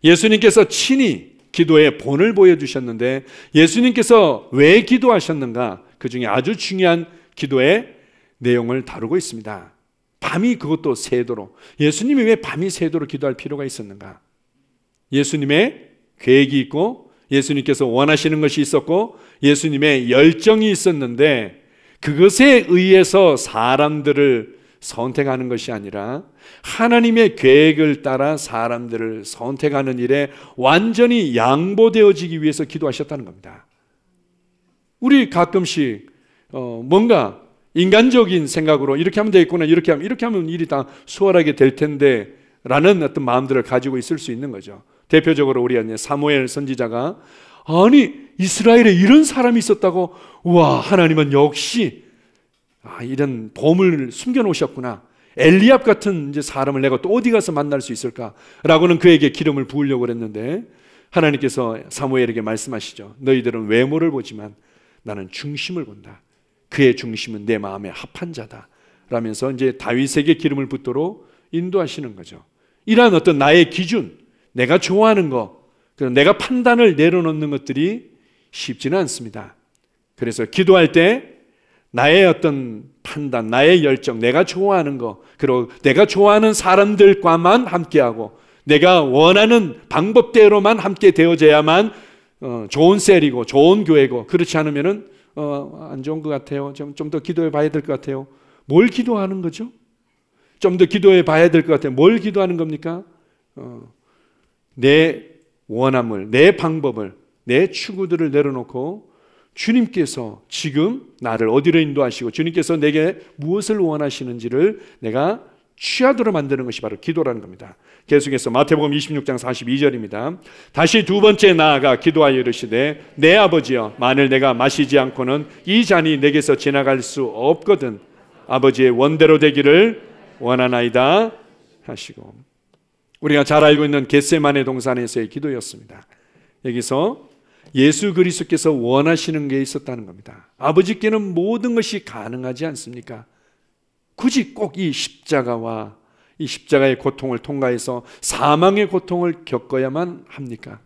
예수님께서 친히 기도의 본을 보여주셨는데 예수님께서 왜 기도하셨는가 그 중에 아주 중요한 기도의 내용을 다루고 있습니다. 밤이 그것도 새도록 예수님이 왜 밤이 새도록 기도할 필요가 있었는가? 예수님의 계획이 있고 예수님께서 원하시는 것이 있었고 예수님의 열정이 있었는데 그것에 의해서 사람들을 선택하는 것이 아니라 하나님의 계획을 따라 사람들을 선택하는 일에 완전히 양보되어지기 위해서 기도하셨다는 겁니다. 우리 가끔씩 어, 뭔가 인간적인 생각으로 이렇게 하면 되겠구나, 이렇게 하면, 이렇게 하면 일이 다 수월하게 될 텐데, 라는 어떤 마음들을 가지고 있을 수 있는 거죠. 대표적으로 우리 안에 사무엘 선지자가 아니, 이스라엘에 이런 사람이 있었다고, 와, 하나님은 역시, 아, 이런 보물 숨겨놓으셨구나. 엘리압 같은 이제 사람을 내가 또 어디 가서 만날 수 있을까라고는 그에게 기름을 부으려고 그랬는데 하나님께서 사모엘에게 말씀하시죠. 너희들은 외모를 보지만 나는 중심을 본다. 그의 중심은 내 마음에 합한 자다. 라면서 이제 다윗에게 기름을 붓도록 인도하시는 거죠. 이러한 어떤 나의 기준, 내가 좋아하는 거, 내가 판단을 내려놓는 것들이 쉽지는 않습니다. 그래서 기도할 때 나의 어떤 판단, 나의 열정, 내가 좋아하는 거, 그리고 내가 좋아하는 사람들과만 함께하고 내가 원하는 방법대로만 함께 되어져야만 어, 좋은 셀이고 좋은 교회고 그렇지 않으면은 어, 안 좋은 것 같아요. 좀좀더 기도해 봐야 될 것 같아요. 뭘 기도하는 거죠? 좀 더 기도해 봐야 될 것 같아요. 뭘 기도하는 겁니까? 어, 내 원함을, 내 방법을, 내 추구들을 내려놓고 주님께서 지금 나를 어디로 인도하시고 주님께서 내게 무엇을 원하시는지를 내가 취하도록 만드는 것이 바로 기도라는 겁니다. 계속해서 마태복음 26장 42절입니다. 다시 두 번째 나아가 기도하여 이르시되 내 아버지여 만일 내가 마시지 않고는 이 잔이 내게서 지나갈 수 없거든 아버지의 원대로 되기를 원하나이다 하시고 우리가 잘 알고 있는 겟세만의 동산에서의 기도였습니다. 여기서 예수 그리스께서 원하시는 게 있었다는 겁니다. 아버지께는 모든 것이 가능하지 않습니까? 굳이 꼭 이 십자가와 이 십자가의 고통을 통과해서 사망의 고통을 겪어야만 합니까?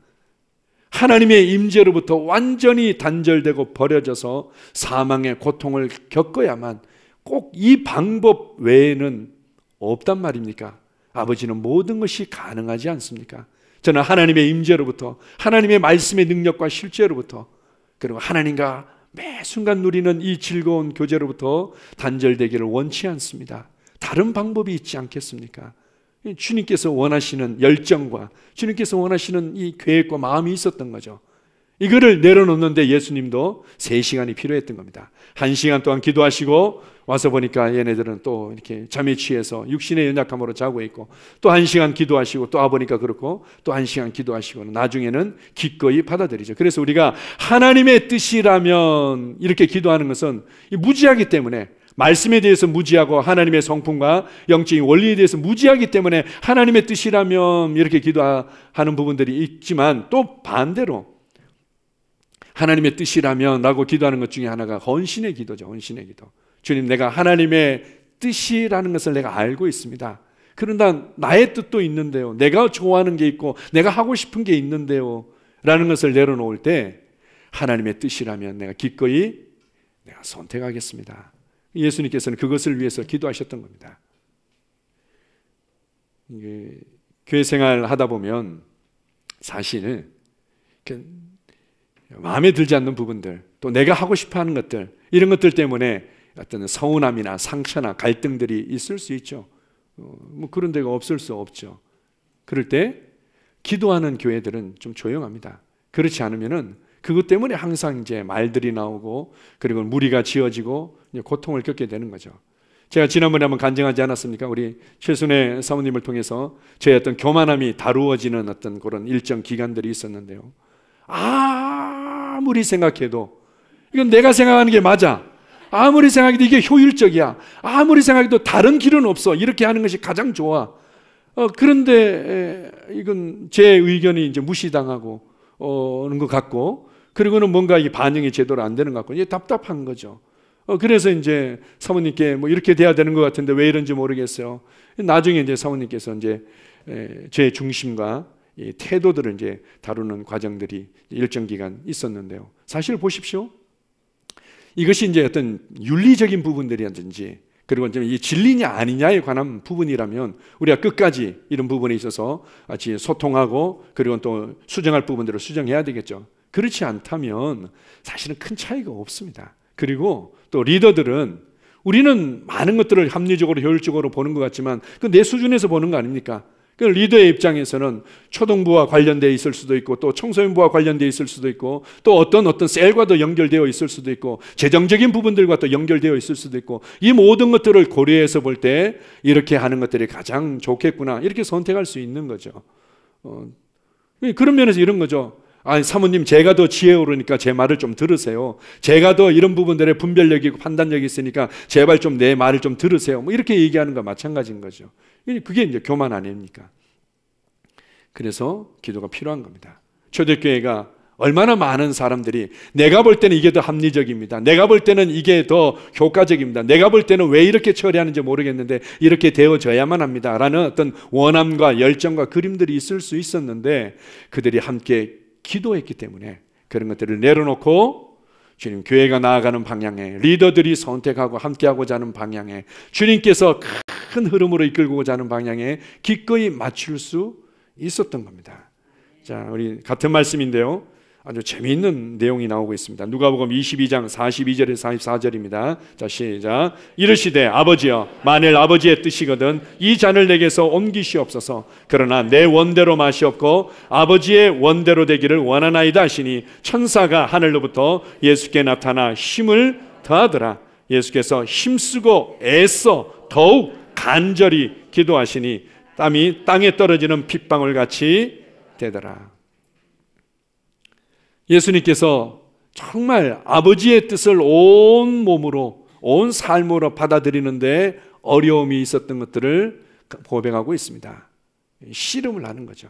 하나님의 임재로부터 완전히 단절되고 버려져서 사망의 고통을 겪어야만 꼭 이 방법 외에는 없단 말입니까? 아버지는 모든 것이 가능하지 않습니까? 저는 하나님의 임재로부터 하나님의 말씀의 능력과 실제로부터 그리고 하나님과 매 순간 누리는 이 즐거운 교제로부터 단절되기를 원치 않습니다. 다른 방법이 있지 않겠습니까? 주님께서 원하시는 열정과 주님께서 원하시는 이 계획과 마음이 있었던 거죠. 이거를 내려놓는데 예수님도 3시간이 필요했던 겁니다. 1시간 동안 기도하시고 와서 보니까 얘네들은 또 이렇게 잠에 취해서 육신의 연약함으로 자고 있고 또 1시간 기도하시고 또 와보니까 그렇고 또 1시간 기도하시고 나중에는 기꺼이 받아들이죠. 그래서 우리가 하나님의 뜻이라면 이렇게 기도하는 것은 무지하기 때문에 말씀에 대해서 무지하고 하나님의 성품과 영적인 원리에 대해서 무지하기 때문에 하나님의 뜻이라면 이렇게 기도하는 부분들이 있지만 또 반대로 하나님의 뜻이라면 라고 기도하는 것 중에 하나가 헌신의 기도죠. 헌신의 기도. 주님, 내가 하나님의 뜻이라는 것을 내가 알고 있습니다. 그런데 나의 뜻도 있는데요. 내가 좋아하는 게 있고 내가 하고 싶은 게 있는데요. 라는 것을 내려놓을 때 하나님의 뜻이라면 내가 기꺼이 내가 선택하겠습니다. 예수님께서는 그것을 위해서 기도하셨던 겁니다. 이게 교회 생활 하다 보면 사실은 마음에 들지 않는 부분들, 또 내가 하고 싶어 하는 것들, 이런 것들 때문에 어떤 서운함이나 상처나 갈등들이 있을 수 있죠. 어, 뭐 그런 데가 없을 수 없죠. 그럴 때 기도하는 교회들은 좀 조용합니다. 그렇지 않으면은 그것 때문에 항상 이제 말들이 나오고 그리고 무리가 지어지고 고통을 겪게 되는 거죠. 제가 지난번에 한번 간증하지 않았습니까? 우리 최순애 사모님을 통해서 저의 어떤 교만함이 다루어지는 어떤 그런 일정 기간들이 있었는데요. 아무리 생각해도 이건 내가 생각하는 게 맞아. 아무리 생각해도 이게 효율적이야. 아무리 생각해도 다른 길은 없어. 이렇게 하는 것이 가장 좋아. 어, 그런데 이건 제 의견이 이제 무시당하고 어, 는것 같고 그리고는 뭔가 이 반영이 제대로 안 되는 것 같고 이제 답답한 거죠. 어, 그래서 이제 사모님께 뭐 이렇게 돼야 되는 것 같은데 왜 이런지 모르겠어요. 나중에 이제 사모님께서 이제 제 중심과 태도들을 이제 다루는 과정들이 일정 기간 있었는데요. 사실 보십시오. 이것이 이제 어떤 윤리적인 부분들이라든지 그리고 이제 이 진리냐 아니냐에 관한 부분이라면 우리가 끝까지 이런 부분에 있어서 같이 소통하고 그리고 또 수정할 부분들을 수정해야 되겠죠. 그렇지 않다면 사실은 큰 차이가 없습니다. 그리고 또 리더들은 우리는 많은 것들을 합리적으로 효율적으로 보는 것 같지만 그 내 수준에서 보는 거 아닙니까? 그 리더의 입장에서는 초등부와 관련되어 있을 수도 있고 또 청소년부와 관련되어 있을 수도 있고 또 어떤 어떤 셀과도 연결되어 있을 수도 있고 재정적인 부분들과 또 연결되어 있을 수도 있고 이 모든 것들을 고려해서 볼 때 이렇게 하는 것들이 가장 좋겠구나 이렇게 선택할 수 있는 거죠. 어, 그런 면에서 이런 거죠. 아니 사모님 제가 더 지혜로우니까 제 말을 좀 들으세요. 제가 더 이런 부분들의 분별력이 있고 판단력이 있으니까 제발 좀 내 말을 좀 들으세요. 뭐 이렇게 얘기하는 거 마찬가지인 거죠. 그게 이제 교만 아닙니까? 그래서 기도가 필요한 겁니다. 초대교회가 얼마나 많은 사람들이 내가 볼 때는 이게 더 합리적입니다. 내가 볼 때는 이게 더 효과적입니다. 내가 볼 때는 왜 이렇게 처리하는지 모르겠는데 이렇게 되어져야만 합니다. 라는 어떤 원함과 열정과 그림들이 있을 수 있었는데 그들이 함께 기도했기 때문에 그런 것들을 내려놓고 주님 교회가 나아가는 방향에 리더들이 선택하고 함께하고자 하는 방향에 주님께서 큰 흐름으로 이끌고자 하는 방향에 기꺼이 맞출 수 있었던 겁니다. 자, 우리 같은 말씀인데요. 아주 재미있는 내용이 나오고 있습니다. 누가복음 22장 42절에서 44절입니다. 자, 시작. 이르시되 아버지여 만일 아버지의 뜻이거든 이 잔을 내게서 옮기시옵소서. 그러나 내 원대로 마시옵고 아버지의 원대로 되기를 원하나이다 하시니 천사가 하늘로부터 예수께 나타나 힘을 더하더라. 예수께서 힘쓰고 애써 더욱 간절히 기도하시니 땀이 땅에 떨어지는 핏방울 같이 되더라. 예수님께서 정말 아버지의 뜻을 온 몸으로 온 삶으로 받아들이는데 어려움이 있었던 것들을 고백하고 있습니다. 씨름을 하는 거죠.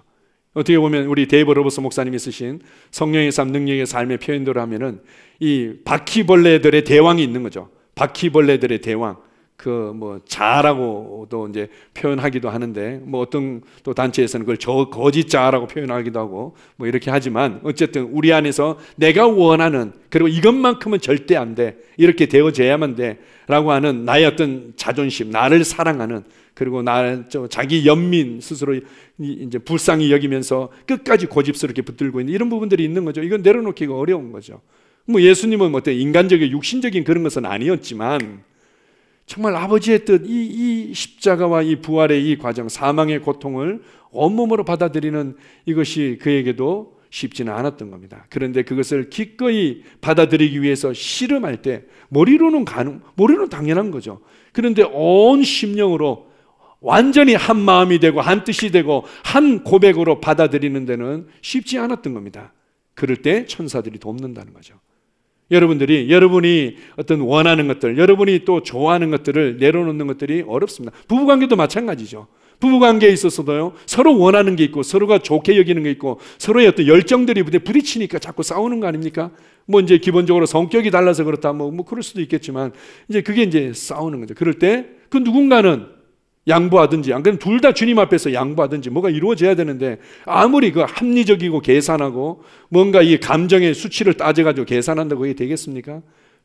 어떻게 보면 우리 데이브 로버스 목사님이 쓰신 성령의 삶, 능력의 삶의 표현대로 하면은 이 바퀴벌레들의 대왕이 있는 거죠. 바퀴벌레들의 대왕. 그뭐 자라고도 이제 표현하기도 하는데 뭐 어떤 또 단체에서는 그걸 저 거짓 자라고 표현하기도 하고 뭐 이렇게 하지만 어쨌든 우리 안에서 내가 원하는 그리고 이것만큼은 절대 안 돼 이렇게 되어져야만 돼라고 하는 나의 어떤 자존심 나를 사랑하는 그리고 나저 자기 연민 스스로 이제 불쌍히 여기면서 끝까지 고집스럽게 붙들고 있는 이런 부분들이 있는 거죠. 이건 내려놓기가 어려운 거죠. 뭐 예수님은 어떤 인간적인 육신적인 그런 것은 아니었지만 정말 아버지의 뜻, 이, 이 십자가와 이 부활의 이 과정, 사망의 고통을 온몸으로 받아들이는 이것이 그에게도 쉽지는 않았던 겁니다. 그런데 그것을 기꺼이 받아들이기 위해서 씨름할 때 머리로는 가능, 머리로는 당연한 거죠. 그런데 온 심령으로 완전히 한 마음이 되고 한 뜻이 되고 한 고백으로 받아들이는 데는 쉽지 않았던 겁니다. 그럴 때 천사들이 돕는다는 거죠. 여러분들이 여러분이 어떤 원하는 것들, 여러분이 또 좋아하는 것들을 내려놓는 것들이 어렵습니다. 부부 관계도 마찬가지죠. 부부 관계에 있어서도요. 서로 원하는 게 있고 서로가 좋게 여기는 게 있고 서로의 어떤 열정들이 부딪히니까 자꾸 싸우는 거 아닙니까? 뭐 이제 기본적으로 성격이 달라서 그렇다 뭐, 뭐 그럴 수도 있겠지만 이제 그게 이제 싸우는 거죠. 그럴 때 그 누군가는 양보하든지 안 그러면 둘 다 주님 앞에서 양보하든지 뭐가 이루어져야 되는데 아무리 그 합리적이고 계산하고 뭔가 이 감정의 수치를 따져가지고 계산한다고 이게 되겠습니까?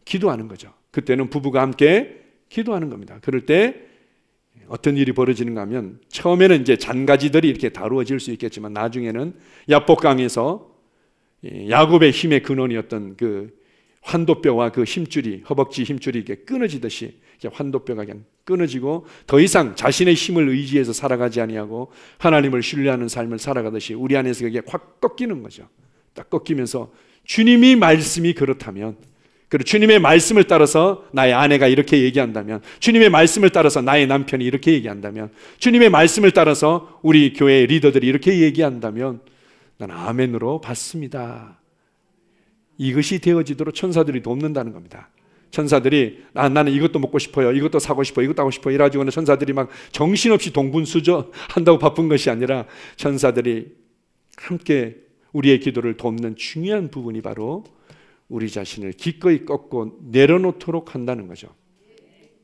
기도하는 거죠. 그때는 부부가 함께 기도하는 겁니다. 그럴 때 어떤 일이 벌어지는가 하면 처음에는 이제 잔가지들이 이렇게 다루어질 수 있겠지만 나중에는 야복강에서 야곱의 힘의 근원이었던 그 환도뼈와 그 힘줄이 허벅지 힘줄이 이게 끊어지듯이 환도뼈가 그냥 끊어지고 더 이상 자신의 힘을 의지해서 살아가지 아니하고 하나님을 신뢰하는 삶을 살아가듯이 우리 안에서 그게 확 꺾이는 거죠. 딱 꺾이면서 주님이 말씀이 그렇다면 그리고 주님의 말씀을 따라서 나의 아내가 이렇게 얘기한다면, 주님의 말씀을 따라서 나의 남편이 이렇게 얘기한다면, 주님의 말씀을 따라서 우리 교회 리더들이 이렇게 얘기한다면, 난 아멘으로 받습니다. 이것이 되어지도록 천사들이 돕는다는 겁니다. 천사들이 나, 아, 나는 이것도 먹고 싶어요. 이것도 사고 싶어요. 이것도 하고 싶어요. 이래가지고는 천사들이 막 정신없이 동분수저 한다고 바쁜 것이 아니라 천사들이 함께 우리의 기도를 돕는 중요한 부분이 바로 우리 자신을 기꺼이 꺾고 내려놓도록 한다는 거죠.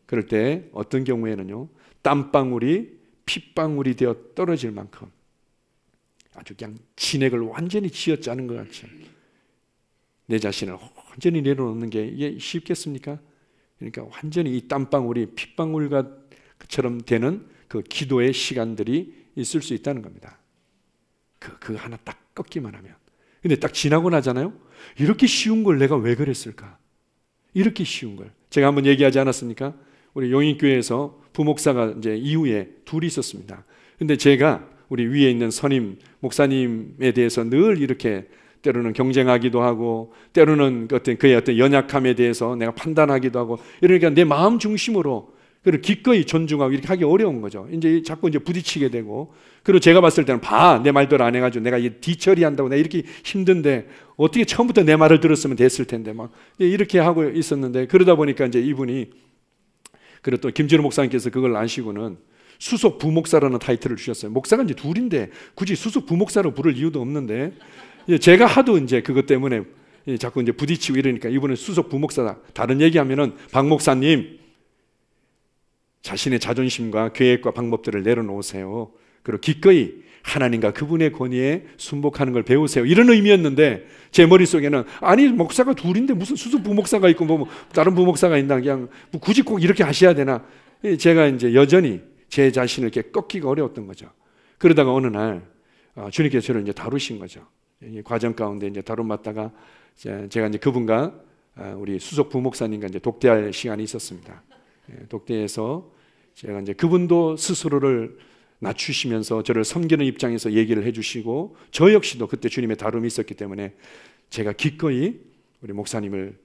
그럴 때 어떤 경우에는요. 땀방울이 핏방울이 되어 떨어질 만큼 아주 그냥 진액을 완전히 지어짜는 것 같이 내 자신을 완전히 내려놓는 게 이게 쉽겠습니까? 그러니까 완전히 이 땀방울이 핏방울처럼 되는 그 기도의 시간들이 있을 수 있다는 겁니다. 그, 그 하나 딱 꺾기만 하면. 근데 딱 지나고 나잖아요? 이렇게 쉬운 걸 내가 왜 그랬을까? 이렇게 쉬운 걸. 제가 한번 얘기하지 않았습니까? 우리 용인교회에서 부목사가 이제 이후에 둘이 있었습니다. 근데 제가 우리 위에 있는 선임 목사님에 대해서 늘 이렇게 때로는 경쟁하기도 하고, 때로는 그 어떤 그의 어떤 연약함에 대해서 내가 판단하기도 하고, 이러니까 내 마음 중심으로 그를 기꺼이 존중하고 이렇게 하기 어려운 거죠. 이제 자꾸 이제 부딪히게 되고, 그리고 제가 봤을 때는 봐, 내 말대로 안 해가지고 내가 이 뒤처리한다고 내가 이렇게 힘든데 어떻게 처음부터 내 말을 들었으면 됐을 텐데 막 이렇게 하고 있었는데 그러다 보니까 이제 이분이 그리고 또김진우 목사님께서 그걸 아시고는 수석 부목사라는 타이틀을 주셨어요. 목사가 이제 둘인데 굳이 수석 부목사로 부를 이유도 없는데 제가 하도 이제 그것 때문에 자꾸 이제 부딪히고 이러니까 이분은 수석 부목사다. 다른 얘기하면은 박 목사님 자신의 자존심과 계획과 방법들을 내려놓으세요. 그리고 기꺼이 하나님과 그분의 권위에 순복하는 걸 배우세요. 이런 의미였는데 제 머릿속에는 아니 목사가 둘인데 무슨 수석 부목사가 있고 뭐 다른 부목사가 있나 그냥 뭐 굳이 꼭 이렇게 하셔야 되나 제가 이제 여전히 제 자신을 이렇게 꺾기가 어려웠던 거죠. 그러다가 어느 날 어, 주님께서 저를 이제 다루신 거죠. 과정 가운데 이제 다룸맡다가 제가 이제 그분과 아, 우리 수석 부목사님과 이제 독대할 시간이 있었습니다. 예, 독대에서 제가 이제 그분도 스스로를 낮추시면서 저를 섬기는 입장에서 얘기를 해주시고 저 역시도 그때 주님의 다름이 있었기 때문에 제가 기꺼이 우리 목사님을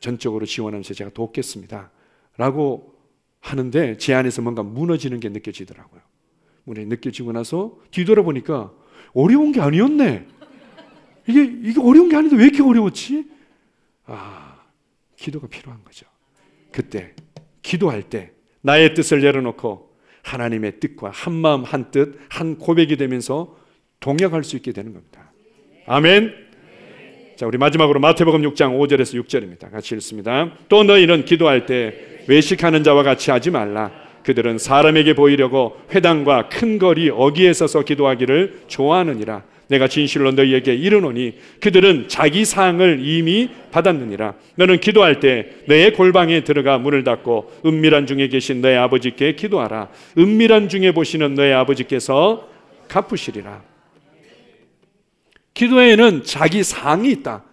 전적으로 지원하면서 제가 돕겠습니다. 라고 하는데 제 안에서 뭔가 무너지는 게 느껴지더라고요. 문에 느껴지고 나서 뒤돌아보니까 어려운 게 아니었네. 이게, 이게 어려운 게 아닌데 왜 이렇게 어려웠지? 아, 기도가 필요한 거죠. 그때, 기도할 때, 나의 뜻을 내려놓고 하나님의 뜻과 한 마음, 한 뜻, 한 고백이 되면서 동역할 수 있게 되는 겁니다. 아멘. 자, 우리 마지막으로 마태복음 6장 5절에서 6절입니다. 같이 읽습니다. 또 너희는 기도할 때 외식하는 자와 같이 하지 말라. 그들은 사람에게 보이려고 회당과 큰 거리 어귀에 서서 기도하기를 좋아하느니라. 내가 진실로 너희에게 이르노니 그들은 자기 사항을 이미 받았느니라. 너는 기도할 때 너의 골방에 들어가 문을 닫고 은밀한 중에 계신 너의 아버지께 기도하라. 은밀한 중에 보시는 너의 아버지께서 갚으시리라. 기도에는 자기 사항이 있다.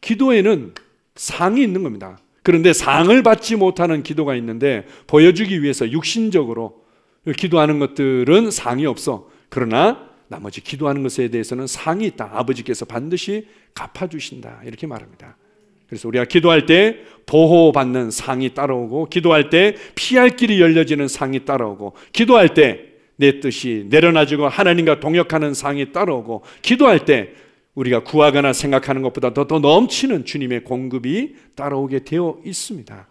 기도에는 상이 있는 겁니다. 그런데 상을 받지 못하는 기도가 있는데 보여주기 위해서 육신적으로 기도하는 것들은 상이 없어. 그러나 나머지 기도하는 것에 대해서는 상이 있다. 아버지께서 반드시 갚아주신다. 이렇게 말합니다. 그래서 우리가 기도할 때 보호받는 상이 따라오고, 기도할 때 피할 길이 열려지는 상이 따라오고, 기도할 때 내 뜻이 내려놔지고 하나님과 동역하는 상이 따라오고, 기도할 때 우리가 구하거나 생각하는 것보다 더, 더 넘치는 주님의 공급이 따라오게 되어 있습니다.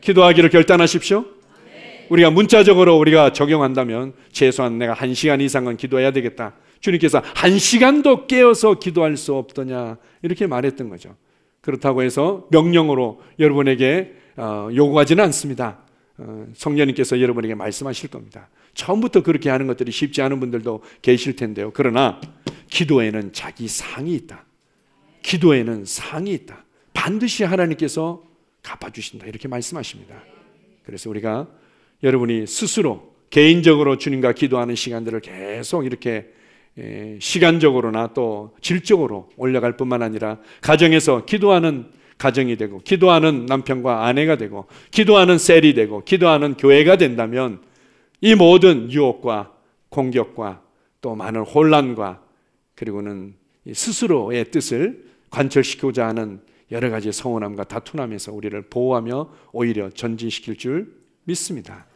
기도하기를 결단하십시오. 우리가 문자적으로 우리가 적용한다면 최소한 내가 한 시간 이상은 기도해야 되겠다. 주님께서 한 시간도 깨어서 기도할 수 없더냐 이렇게 말했던 거죠. 그렇다고 해서 명령으로 여러분에게 어, 요구하지는 않습니다. 어, 성령님께서 여러분에게 말씀하실 겁니다. 처음부터 그렇게 하는 것들이 쉽지 않은 분들도 계실 텐데요. 그러나 기도에는 자기 상이 있다. 기도에는 상이 있다. 반드시 하나님께서 갚아주신다. 이렇게 말씀하십니다. 그래서 우리가 여러분이 스스로 개인적으로 주님과 기도하는 시간들을 계속 이렇게 시간적으로나 또 질적으로 올려갈 뿐만 아니라 가정에서 기도하는 가정이 되고 기도하는 남편과 아내가 되고 기도하는 셀이 되고 기도하는 교회가 된다면 이 모든 유혹과 공격과 또 많은 혼란과 그리고는 스스로의 뜻을 관철시키고자 하는 여러 가지 성원함과다툼하에서 우리를 보호하며 오히려 전진시킬 줄 믿습니다.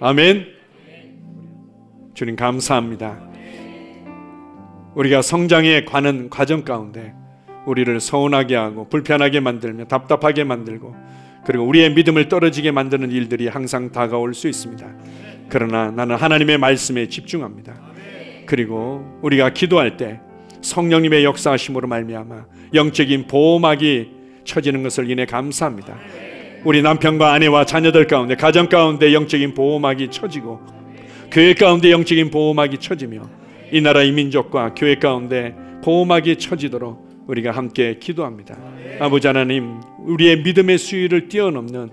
아멘. 주님 감사합니다. 우리가 성장에 관한 과정 가운데 우리를 서운하게 하고 불편하게 만들며 답답하게 만들고 그리고 우리의 믿음을 떨어지게 만드는 일들이 항상 다가올 수 있습니다. 그러나 나는 하나님의 말씀에 집중합니다. 그리고 우리가 기도할 때 성령님의 역사하심으로 말미암아 영적인 보호막이 쳐지는 것을 인해 감사합니다. 우리 남편과 아내와 자녀들 가운데 가정 가운데 영적인 보호막이 쳐지고 교회 가운데 영적인 보호막이 쳐지며 이 나라 이 민족과 교회 가운데 보호막이 쳐지도록 우리가 함께 기도합니다. 아버지 하나님, 우리의 믿음의 수위를 뛰어넘는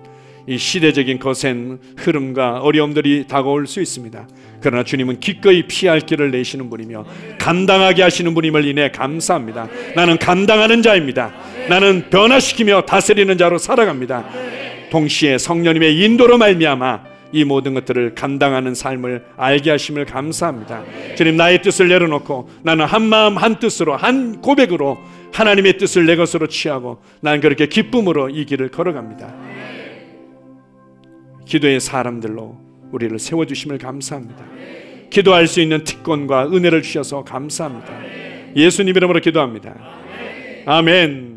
이 시대적인 거센 흐름과 어려움들이 다가올 수 있습니다. 그러나 주님은 기꺼이 피할 길을 내시는 분이며 감당하게 하시는 분임을 인해 감사합니다. 나는 감당하는 자입니다. 나는 변화시키며 다스리는 자로 살아갑니다. 동시에 성령님의 인도로 말미암아 이 모든 것들을 감당하는 삶을 알게 하심을 감사합니다. 주님 나의 뜻을 내려놓고 나는 한 마음 한 뜻으로 한 고백으로 하나님의 뜻을 내 것으로 취하고 난 그렇게 기쁨으로 이 길을 걸어갑니다. 기도의 사람들로 우리를 세워주심을 감사합니다. 기도할 수 있는 특권과 은혜를 주셔서 감사합니다. 예수님 이름으로 기도합니다. 아멘.